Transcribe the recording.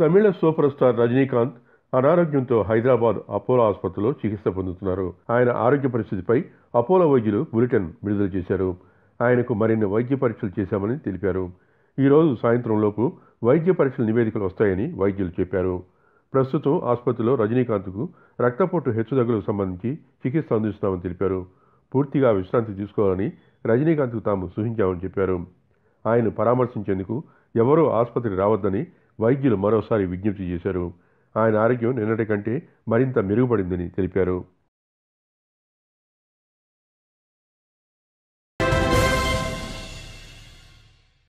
తమిళ super star Rajinikanth అనారోగ్యంతో Hyderabad Apollo ఆసుపత్రిలో చికిత్స పొందుతున్నారు ఆయన ఆరోగ్య పరిస్థితిపై అపోలో వైద్యులు బులెటిన్ విడుదల చేశారు ఆయనకు మరిన్ని వైద్య పరీక్షలు చేశామని తెలిపారు ఈరోజు సాయంత్రంలోపు వైద్య పరీక్షల నివేదికలు వస్తాయని వైద్యులు చెప్పారు ప్రస్తుతం ఆసుపత్రిలో రజనీకాంత్కు రక్తపోటు హెచ్చుదగ్గులకు సంబంధించి చికిత్స అందిస్తున్నామని తెలిపారు పూర్తిగా విశ్రాంతి తీసుకోవాలని రజనీకాంత్కు తాము సూచించామని చెప్పారు ఆయన పరామర్శించేందుకు ఎవరూ ఆసుపత్రికి రావద్దని వైద్యులు మరోసారి విజ్ఞప్తి చేశారు ఆయన ఆరోగ్యం నిన్నటి కంటే మరింత మెరుగుపడిందని తెలిపారు